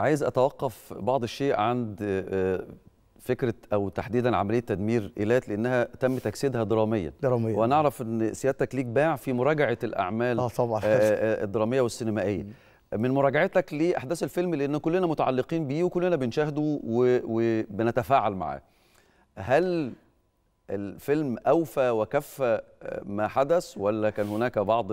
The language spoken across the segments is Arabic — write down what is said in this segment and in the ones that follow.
عايز اتوقف بعض الشيء عند آه، فكره او تحديدا عمليه تدمير ايلات لانها تم تجسيدها دراميا دراميا ونعرف ان سيادتك ليك باع في مراجعه الاعمال آه طبعا. آه، آه، الدراميه والسينمائيه من مراجعتك لاحداث الفيلم لان كلنا متعلقين بيه وكلنا بنشاهده وبنتفاعل معاه هل الفيلم اوفى وكفى ما حدث ولا كان هناك بعض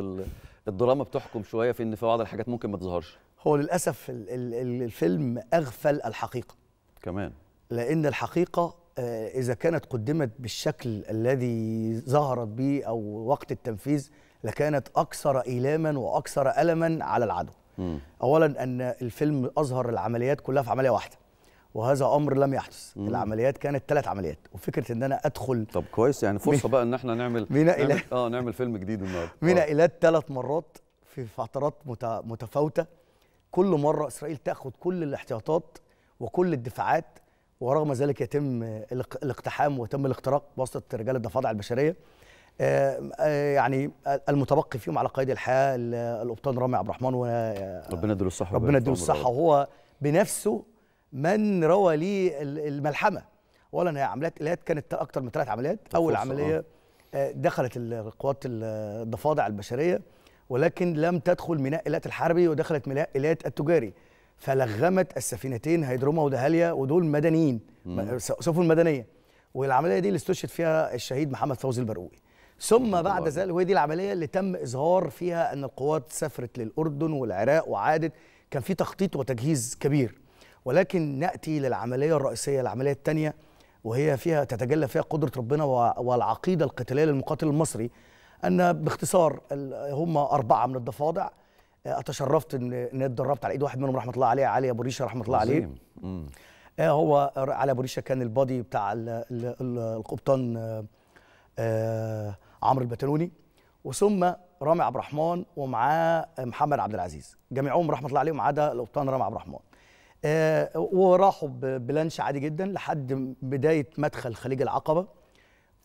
الدراما بتحكم شويه في ان في بعض الحاجات ممكن ما تظهرش هو للاسف الفيلم اغفل الحقيقه كمان لان الحقيقه آه، اذا كانت قدمت بالشكل الذي ظهرت به او وقت التنفيذ لكانت اكثر ايلاما واكثر الما على العدو مم. اولا ان الفيلم اظهر العمليات كلها في عمليه واحده وهذا امر لم يحدث مم. العمليات كانت ثلاث عمليات وفكره ان انا ادخل طب كويس يعني فرصه بقى ان احنا نعمل من نعمل اه نعمل فيلم جديد النهارده من آه. الى ثلاث مرات في فترات متفاوته كل مرة إسرائيل تأخذ كل الاحتياطات وكل الدفاعات ورغم ذلك يتم الاقتحام ويتم الاختراق بواسطة رجال الضفادع البشرية آه، يعني المتبقي فيهم على قيد الحياة القبطان رامي عبد الرحمن و ربنا يديله الصحة ربنا يديله الصحة وهو بنفسه من روى لي الملحمة أولا هي عمليات إلهات كانت أكثر من ثلاث عمليات أول عملية آه. آه، دخلت القوات الضفادع البشرية ولكن لم تدخل ميناء إيلات الحربي ودخلت ميناء إيلات التجاري فلغمت السفينتين هيدروما ودهاليا ودول مدنيين سفن مدنيه والعمليه دي اللي استشهد فيها الشهيد محمد فوزي البرقوقي ثم بعد ذلك وهي دي العمليه اللي تم اظهار فيها ان القوات سافرت للاردن والعراق وعادت كان في تخطيط وتجهيز كبير ولكن ناتي للعمليه الرئيسيه العمليه الثانيه وهي فيها تتجلى فيها قدره ربنا والعقيده القتاليه للمقاتل المصري ان باختصار هم اربعه من الضفادع آه، اتشرفت ان ان اتدربت على ايد واحد منهم رحمه الله عليه علي ابو ريشه رحمه الله عليه آه، هو علي ابو ريشه كان البادي بتاع القبطان آه، عمرو البتلوني وثم رامي عبد الرحمن ومعاه محمد عبد العزيز جميعهم رحمه الله عليهم عدا القبطان رامي عبد الرحمن وراحوا بلانش عادي جدا لحد بدايه مدخل خليج العقبه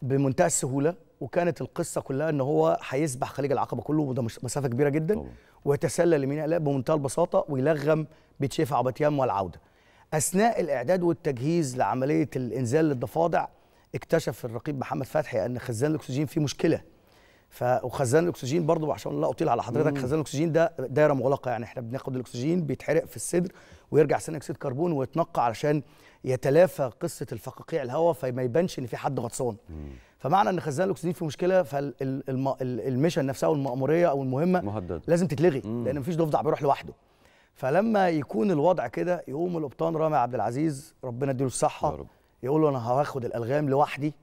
بمنتهى السهوله وكانت القصه كلها ان هو هيسبح خليج العقبه كله وده مسافه كبيره جدا طبعا. ويتسلل لميناء لا بمنتهى البساطه ويلغم بتشيف عبتيام والعوده اثناء الاعداد والتجهيز لعمليه الانزال للضفادع اكتشف الرقيب محمد فتحي ان خزان الاكسجين فيه مشكله ف وخزان الاكسجين برضه عشان لا اطيل على حضرتك خزان الاكسجين ده دايره مغلقه يعني احنا بناخد الاكسجين بيتحرق في الصدر ويرجع ثاني اكسيد كربون ويتنقى علشان يتلافى قصه الفقاقيع الهواء فما يبانش ان في حد غطسان فمعنى ان خزان الاكسجين في مشكله فالميشن نفسها او الماموريه او المهمه مهدد. لازم تتلغي مم. لان مفيش ضفدع بيروح لوحده فلما يكون الوضع كده يقوم القبطان رامي عبد العزيز ربنا يديله الصحه يقول له انا هاخد الالغام لوحدي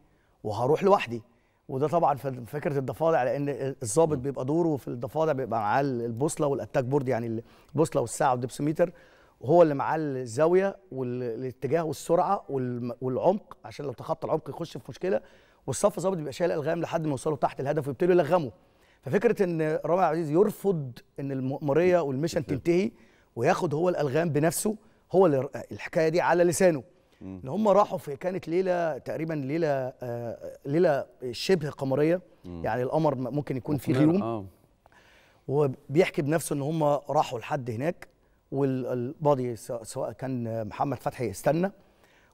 وهروح لوحدي وده طبعا فكره الضفادع لان الضابط بيبقى دوره في الضفادع بيبقى معاه البوصله والاتاك بورد يعني البوصله والساعه والدبسوميتر وهو اللي معاه الزاويه والاتجاه والسرعه والعمق عشان لو تخطى العمق يخش في مشكله والصف الظابط بيبقى شايل الغام لحد ما يوصلوا تحت الهدف ويبتدوا يلغموا ففكره ان رامي عبد العزيز يرفض ان المؤمريه والميشن تنتهي وياخد هو الالغام بنفسه هو اللي الحكايه دي على لسانه ان هم راحوا في كانت ليله تقريبا ليله آه ليله شبه قمريه يعني القمر ممكن يكون فيه غيوم آه. وبيحكي بنفسه ان هم راحوا لحد هناك والبادي سواء كان محمد فتحي استنى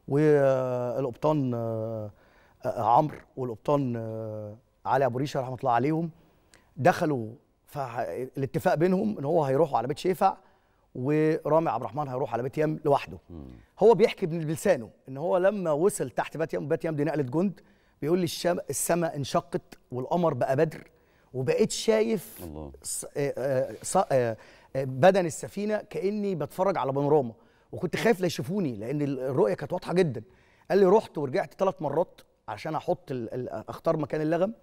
والقبطان آه عمرو والقبطان آه، علي ابو ريشه رحمه الله عليهم دخلوا فالاتفاق بينهم ان هو هيروحوا على بيت شيفع ورامي عبد الرحمن هيروح على بيت يام لوحده هو بيحكي من بلسانه ان هو لما وصل تحت بيت يام بيت يام دي نقله جند بيقول لي الشم... السماء انشقت والقمر بقى بدر وبقيت شايف الله. ص... آ... آه، آه، ص... آ... بدن السفينه كاني بتفرج على بانوراما وكنت خايف لا يشوفوني لان الرؤيه كانت واضحه جدا قال لي رحت ورجعت ثلاث مرات عشان احط اختار مكان اللغم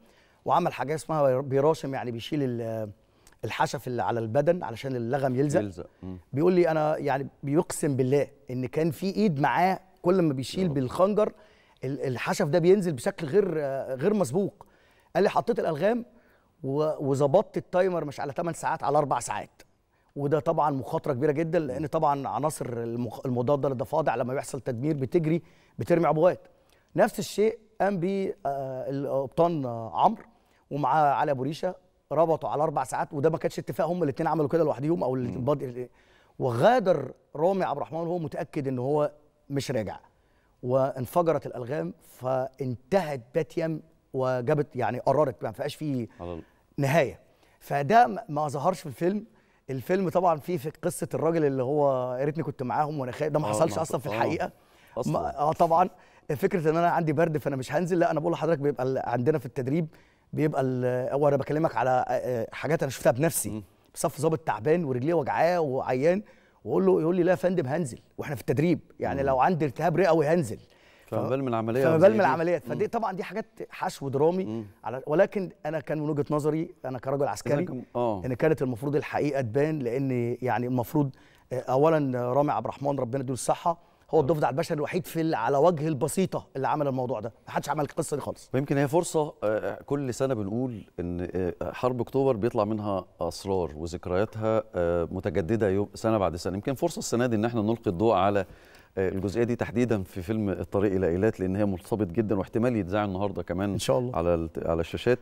وعمل حاجه اسمها بيراشم يعني بيشيل الحشف اللي على البدن علشان اللغم يلزق يلزق بيقول لي انا يعني بيقسم بالله ان كان في ايد معاه كل ما بيشيل بالخنجر الحشف ده بينزل بشكل غير غير مسبوق قال لي حطيت الالغام وظبطت التايمر مش على 8 ساعات على 4 ساعات وده طبعا مخاطره كبيره جدا لان طبعا عناصر المضاده للضفادع لما بيحصل تدمير بتجري بترمي عبوات نفس الشيء قام بيه آه، القبطان آه، عمرو ومعاه علي ابو ريشه ربطوا على اربع ساعات وده ما كانش اتفاق هم الاثنين عملوا كده لوحديهم او وغادر رامي عبد الرحمن وهو متاكد ان هو مش راجع وانفجرت الالغام فانتهت باتيم وجابت يعني قررت ما فيهاش فيه نهايه فده ما ظهرش في الفيلم الفيلم طبعا فيه في قصه الراجل اللي هو يا ريتني كنت معاهم وانا خايف ده ما آه، حصلش اصلا في الحقيقه اه طبعا فكره ان انا عندي برد فانا مش هنزل لا انا بقول لحضرتك بيبقى عندنا في التدريب بيبقى هو انا بكلمك على حاجات انا شفتها بنفسي صف ظابط تعبان ورجليه وجعاه وعيان واقول له يقول لي لا يا فندم هنزل واحنا في التدريب يعني مم. لو عندي التهاب رئوي هنزل فما بال من العمليات فما بال من العمليات فدي طبعا دي حاجات حشو درامي على ولكن انا كان من وجهه نظري انا كرجل عسكري آه. ان كانت المفروض الحقيقه تبان لان يعني المفروض اولا رامي عبد الرحمن ربنا يديله الصحه هو الضفدع البشري الوحيد في على وجه البسيطه اللي عمل الموضوع ده ما حدش عمل القصه دي خالص ويمكن هي فرصه آه، آه، كل سنه بنقول ان آه، حرب اكتوبر بيطلع منها اسرار وذكرياتها متجدده سنه بعد سنه يمكن فرصه السنه دي ان احنا نلقي الضوء على الجزئيه دي تحديدا في فيلم الطريق الى ايلات لان هي مرتبط جدا واحتمال يتذاع النهارده كمان ان شاء الله على على الشاشات